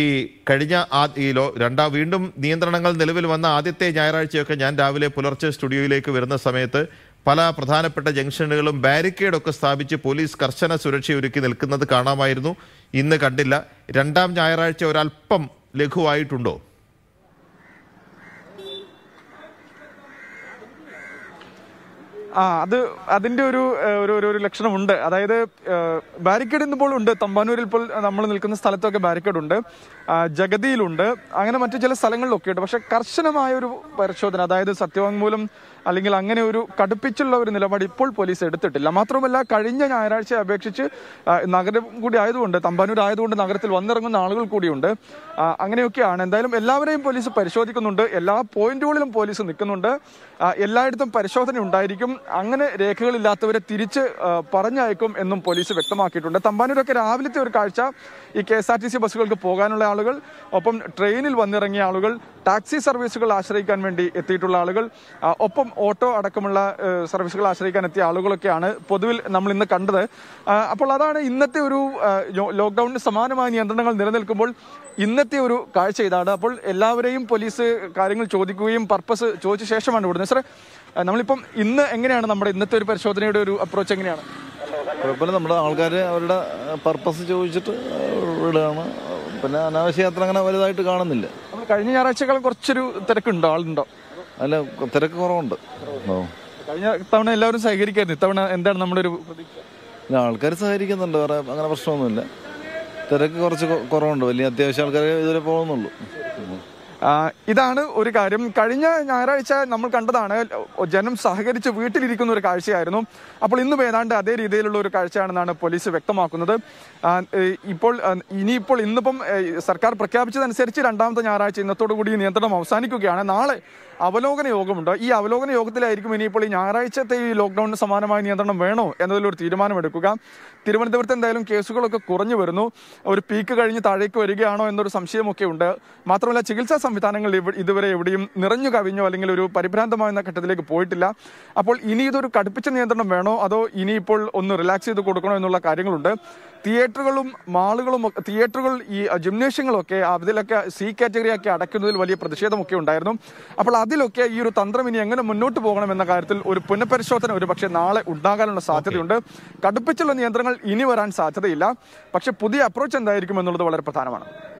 ഈ കഴിഞ്ഞ ആ ഈ ലോ രണ്ടാം വീണ്ടും നിയന്ത്രണങ്ങൾ നിലവിൽ വന്ന ആദ്യത്തെ ഞായറാഴ്ചയൊക്കെ ഞാൻ രാവിലെ പുലർച്ചെ സ്റ്റുഡിയോയിലേക്ക് വരുന്ന സമയത്ത് പല പ്രധാനപ്പെട്ട ജംഗ്ഷനുകളും ബാരിക്കേഡൊക്കെ സ്ഥാപിച്ച് പോലീസ് കർശന സുരക്ഷയൊരുക്കി നിൽക്കുന്നത് കാണാമായിരുന്നു ഇന്ന് കണ്ടില്ല രണ്ടാം ഞായറാഴ്ച ഒരല്പം ലഘുവായിട്ടുണ്ടോ ആ അത് അതിന്റെ ഒരു ഒരു ഒരു ഉണ്ട് അതായത് ബാരിക്കേഡ് ഇന്നിപ്പോൾ ഉണ്ട് തമ്പാനൂരിൽ ഇപ്പോൾ നമ്മൾ നിൽക്കുന്ന സ്ഥലത്തൊക്കെ ബാരിക്കേഡ് ഉണ്ട് ജഗതിയിലുണ്ട് അങ്ങനെ മറ്റു ചില സ്ഥലങ്ങളിലൊക്കെ ഉണ്ട് പക്ഷെ കർശനമായ ഒരു പരിശോധന അതായത് സത്യവാങ്മൂലം അല്ലെങ്കിൽ അങ്ങനെ ഒരു കടുപ്പിച്ചുള്ള ഒരു നിലപാട് ഇപ്പോൾ പോലീസ് എടുത്തിട്ടില്ല മാത്രമല്ല കഴിഞ്ഞ ഞായറാഴ്ച അപേക്ഷിച്ച് നഗരം കൂടി ആയതുകൊണ്ട് തമ്പാനൂർ ആയതുകൊണ്ട് നഗരത്തിൽ വന്നിറങ്ങുന്ന ആളുകൾ കൂടിയുണ്ട് അങ്ങനെയൊക്കെയാണ് എന്തായാലും എല്ലാവരെയും പോലീസ് പരിശോധിക്കുന്നുണ്ട് എല്ലാ പോയിന്റുകളിലും പോലീസ് നിൽക്കുന്നുണ്ട് എല്ലായിടത്തും പരിശോധന ഉണ്ടായിരിക്കും അങ്ങനെ രേഖകളില്ലാത്തവരെ തിരിച്ച് പറഞ്ഞയക്കും എന്നും പോലീസ് വ്യക്തമാക്കിയിട്ടുണ്ട് തമ്പാനൂരൊക്കെ രാവിലത്തെ ഒരു കാഴ്ച ഈ K S R T C ബസ്സുകൾക്ക് പോകാനുള്ള ആളുകൾ ഒപ്പം ട്രെയിനിൽ വന്നിറങ്ങിയ ആളുകൾ ടാക്സി സർവീസുകൾ ആശ്രയിക്കാൻ വേണ്ടി എത്തിയിട്ടുള്ള ആളുകൾ ഒപ്പം ഓട്ടോ അടക്കമുള്ള സർവീസുകൾ ആശ്രയിക്കാൻ എത്തിയ ആളുകളൊക്കെയാണ് പൊതുവിൽ നമ്മൾ ഇന്ന് കണ്ടത് അപ്പോൾ അതാണ് ഇന്നത്തെ ഒരു ലോക്ക്ഡൌണിന് സമാനമായ നിയന്ത്രണങ്ങൾ നിലനിൽക്കുമ്പോൾ ഇന്നത്തെ ഒരു കാഴ്ച ഇതാണ് അപ്പോൾ എല്ലാവരെയും പോലീസ് കാര്യങ്ങൾ ചോദിക്കുകയും പർപ്പസ് ചോദിച്ച ശേഷമാണ് ഇവിടുന്ന് സാറേ നമ്മളിപ്പം ഇന്ന് എങ്ങനെയാണ് നമ്മുടെ ഇന്നത്തെ ഒരു പരിശോധനയുടെ ഒരു അപ്രോച്ച് എങ്ങനെയാണ് കുഴപ്പമില്ല നമ്മുടെ ആൾക്കാർ അവരുടെ പർപ്പസ് ചോദിച്ചിട്ട് വിടുകയാണ് പിന്നെ അനാവശ്യ യാത്ര അങ്ങനെ വലുതായിട്ട് കാണുന്നില്ല നമ്മൾ കഴിഞ്ഞ ഞായറാഴ്ചക്കാളും കുറച്ചൊരു തിരക്കുണ്ടോ ആളുണ്ടോ അല്ല തിരക്ക് കുറവുണ്ട് ഓ കഴിഞ്ഞ തവണ എല്ലാവരും സഹകരിക്കായിരുന്നു ഇത്തവണ എന്താണ് നമ്മുടെ ഒരു ആൾക്കാർ സഹകരിക്കുന്നുണ്ട് വേറെ അങ്ങനെ പ്രശ്നമൊന്നുമില്ല തിരക്ക് കുറച്ച് കുറവുണ്ട് വലിയ അത്യാവശ്യം ആൾക്കാർ ഇതുവരെ പോകുന്നുള്ളൂ ഇതാണ് ഒരു കാര്യം കഴിഞ്ഞ ഞായറാഴ്ച നമ്മൾ കണ്ടതാണ് ജനം സഹകരിച്ച് വീട്ടിലിരിക്കുന്ന ഒരു കാഴ്ചയായിരുന്നു അപ്പോൾ ഇന്നും ഏതാണ്ട് അതേ രീതിയിലുള്ള ഒരു കാഴ്ചയാണെന്നാണ് പോലീസ് വ്യക്തമാക്കുന്നത് ഇപ്പോൾ ഇനിയിപ്പോൾ ഇന്നിപ്പം സർക്കാർ പ്രഖ്യാപിച്ചതനുസരിച്ച് രണ്ടാമത്തെ ഞായറാഴ്ച ഇന്നത്തോടുകൂടി നിയന്ത്രണം അവസാനിക്കുകയാണ് നാളെ അവലോകന യോഗമുണ്ട് ഈ അവലോകന യോഗത്തിലായിരിക്കും ഇനിയിപ്പോൾ ഈ ഞായറാഴ്ചത്തെ ഈ ലോക്ക്ഡൌണിന് സമാനമായ നിയന്ത്രണം വേണോ എന്നതിലൊരു തീരുമാനമെടുക്കുക തിരുവനന്തപുരത്ത് എന്തായാലും കേസുകളൊക്കെ കുറഞ്ഞു വരുന്നു ഒരു പീക്ക് കഴിഞ്ഞ് താഴേക്ക് വരികയാണോ എന്നൊരു സംശയമൊക്കെ ഉണ്ട് മാത്രമല്ല ചികിത്സാ സംവിധാനങ്ങൾ ഇതുവരെ എവിടെയും നിറഞ്ഞു കവിഞ്ഞോ അല്ലെങ്കിൽ ഒരു പരിഭ്രാന്തമാകുന്ന ഘട്ടത്തിലേക്ക് പോയിട്ടില്ല അപ്പോൾ ഇനി ഇതൊരു കടുപ്പിച്ച നിയന്ത്രണം വേണോ അതോ ഇനിയിപ്പോൾ ഒന്ന് റിലാക്സ് ചെയ്ത് കൊടുക്കണോ എന്നുള്ള കാര്യങ്ങളുണ്ട് തിയേറ്ററുകളും മാളുകളും തിയേറ്ററുകൾ ഈ ജിംനേഷ്യങ്ങളൊക്കെ അതിലൊക്കെ സി കാറ്റഗറി ഒക്കെ അടയ്ക്കുന്നതിൽ വലിയ പ്രതിഷേധമൊക്കെ ഉണ്ടായിരുന്നു അപ്പോൾ അതിലൊക്കെ ഈ ഒരു തന്ത്രം ഇനി എങ്ങനെ മുന്നോട്ട് പോകണം എന്ന കാര്യത്തിൽ ഒരു പുനഃപരിശോധന ഒരു പക്ഷേ നാളെ ഉണ്ടാകാനുള്ള സാധ്യതയുണ്ട് കടുപ്പിച്ചുള്ള നിയന്ത്രണങ്ങൾ ഇനി വരാൻ സാധ്യതയില്ല പക്ഷേ പുതിയ അപ്രോച്ച് എന്തായിരിക്കും എന്നുള്ളത് വളരെ പ്രധാനമാണ്